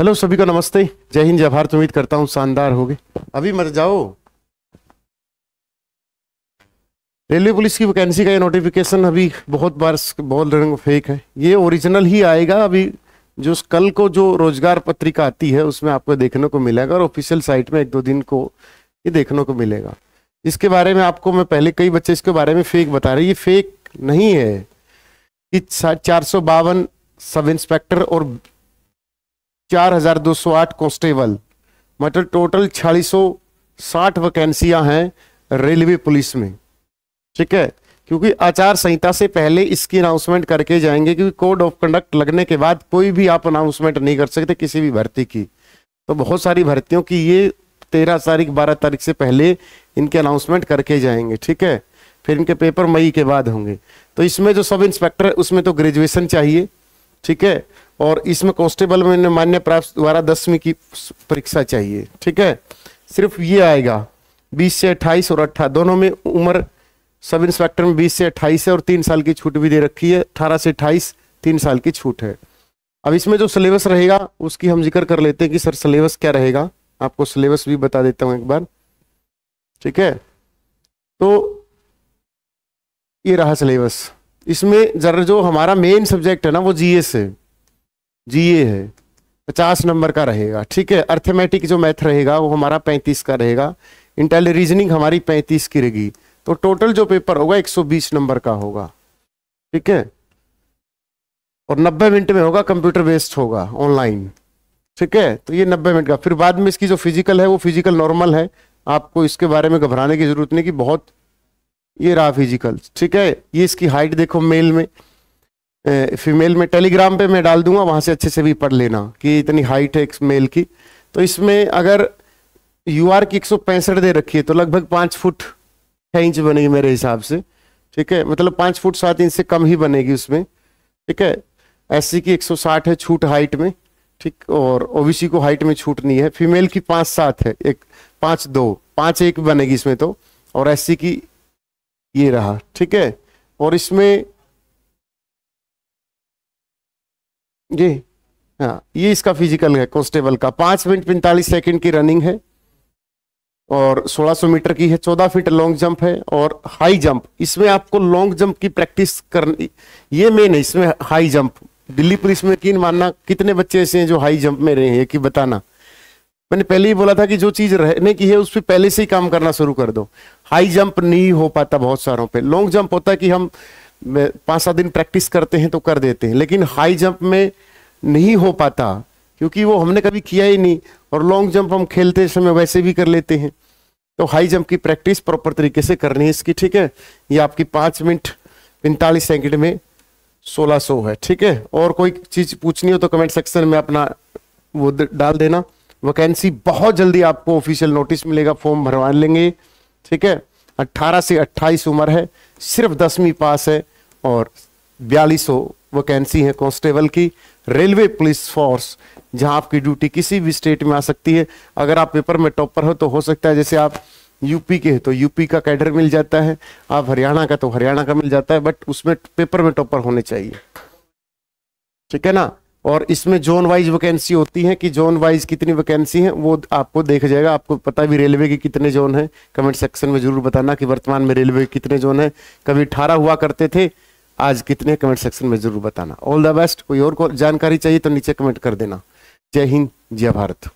hello सभी को नमस्ते जय हिंद जय भारत उम्मीद करता हूँ शानदार होगी अभी मत जाओ रेलवे पुलिस की वैकेंसी का ये नोटिफिकेशन अभी बहुत बार बहुत रंग फेक है ये ओरिजिनल ही आएगा अभी जो कल को जो रोजगार पत्रिका आती है उसमें आपको देखने को मिलेगा और ऑफिशियल साइट में एक दो दिन को ये देखने को मिलेगा इसके बारे में आपको मैं पहले कई बच्चे इसके बारे में फेक बता रहे ये फेक नहीं है कि चार सौ सब इंस्पेक्टर और चार हजार दो सौ आठ कॉन्स्टेबल मतलब टोटल छियालीस सौ साठ वैकेंसियां हैं रेलवे पुलिस में ठीक है क्योंकि आचार संहिता से पहले इसकी अनाउंसमेंट करके जाएंगे क्योंकि कोड ऑफ कंडक्ट लगने के बाद कोई भी आप अनाउंसमेंट नहीं कर सकते किसी भी भर्ती की तो बहुत सारी भर्तियों की ये तेरह तारीख बारह तारीख से पहले इनके अनाउंसमेंट करके जाएंगे ठीक है फिर इनके पेपर मई के बाद होंगे तो इसमें जो सब इंस्पेक्टर है उसमें तो ग्रेजुएशन चाहिए ठीक है और इसमें कॉन्स्टेबल में मान्य प्राप्त द्वारा दसवीं की परीक्षा चाहिए ठीक है सिर्फ ये आएगा बीस से 28 और अट्ठा दोनों में उम्र सब इंस्पेक्टर में बीस से 28 है और तीन साल की छूट भी दे रखी है अठारह से अट्ठाईस तीन साल की छूट है अब इसमें जो सिलेबस रहेगा उसकी हम जिक्र कर लेते हैं कि सर सिलेबस क्या रहेगा आपको सिलेबस भी बता देता हूँ एक बार ठीक है तो ये रहा सिलेबस इसमें जरा जो हमारा मेन सब्जेक्ट है ना वो जीएस है जीए है पचास नंबर का रहेगा ठीक है अर्थमेटिक जो मैथ रहेगा वो हमारा पैंतीस का रहेगा इंटेल रीजनिंग हमारी पैंतीस की रहेगी तो टोटल जो पेपर होगा एक सौ बीस नंबर का होगा ठीक है और नब्बे मिनट में होगा कंप्यूटर बेस्ड होगा ऑनलाइन ठीक है तो ये नब्बे मिनट का फिर बाद में इसकी जो फिजिकल है वो फिजिकल नॉर्मल है आपको इसके बारे में घबराने की जरूरत नहीं कि बहुत ये रहा फिजिकल ठीक है ये इसकी हाइट देखो मेल में फीमेल में टेलीग्राम पे मैं डाल दूंगा वहां से अच्छे से भी पढ़ लेना कि इतनी हाइट है एक मेल की तो इसमें अगर यू आर की एक दे रखी है तो लगभग पाँच फुट छः इंच बनेगी मेरे हिसाब से ठीक है मतलब पाँच फुट सात इंच से कम ही बनेगी उसमें ठीक है एस की 160 है छूट हाइट में ठीक और ओबीसी को हाइट में छूट नहीं है फीमेल की पाँच सात है एक पाँच दो पाँच एक बनेगी इसमें तो और एस की ये रहा ठीक है और इसमें जी हाँ ये इसका फिजिकल है कॉन्स्टेबल का पांच मिनट पैंतालीस सेकंड की रनिंग है और 1600 मीटर की है 14 फीट लॉन्ग जंप है और हाई जंप इसमें आपको लॉन्ग जंप की प्रैक्टिस करनी ये मेन है इसमें हाई जंप दिल्ली पुलिस में यकीन मानना कितने बच्चे ऐसे हैं जो हाई जंप में रहे हैं कि बताना मैंने पहले ही बोला था कि जो चीज रहने की है उस पर पहले से ही काम करना शुरू कर दो हाई जंप नहीं हो पाता बहुत सारों पे लॉन्ग जंप होता है कि हम पाँच सात दिन प्रैक्टिस करते हैं तो कर देते हैं लेकिन हाई जंप में नहीं हो पाता क्योंकि वो हमने कभी किया ही नहीं और लॉन्ग जंप हम खेलते समय वैसे भी कर लेते हैं तो हाई जंप की प्रैक्टिस प्रॉपर तरीके से करनी है इसकी ठीक है ये आपकी पाँच मिनट पैंतालीस सेकेंड में सोलह सौ है ठीक है और कोई चीज़ पूछनी हो तो कमेंट सेक्शन में अपना वो डाल देना वैकेंसी बहुत जल्दी आपको ऑफिशियल नोटिस मिलेगा फॉर्म भरवा लेंगे ठीक है 18 से 28 उम्र है सिर्फ दसवीं पास है और बयालीस वैकेंसी है कांस्टेबल की रेलवे पुलिस फोर्स जहां आपकी ड्यूटी किसी भी स्टेट में आ सकती है अगर आप पेपर में टॉपर हो तो हो सकता है जैसे आप यूपी के हैं तो यूपी का कैडर मिल जाता है आप हरियाणा का तो हरियाणा का मिल जाता है बट उसमें पेपर में टॉपर होने चाहिए ठीक है ना और इसमें जोन वाइज वैकेंसी होती है कि जोन वाइज कितनी वैकेंसी है वो आपको देखा जाएगा आपको पता भी रेलवे के कितने जोन है कमेंट सेक्शन में जरूर बताना कि वर्तमान में रेलवे के कितने जोन है कभी अठारह हुआ करते थे आज कितने कमेंट सेक्शन में जरूर बताना ऑल द बेस्ट कोई और को जानकारी चाहिए तो नीचे कमेंट कर देना जय हिंद जय भारत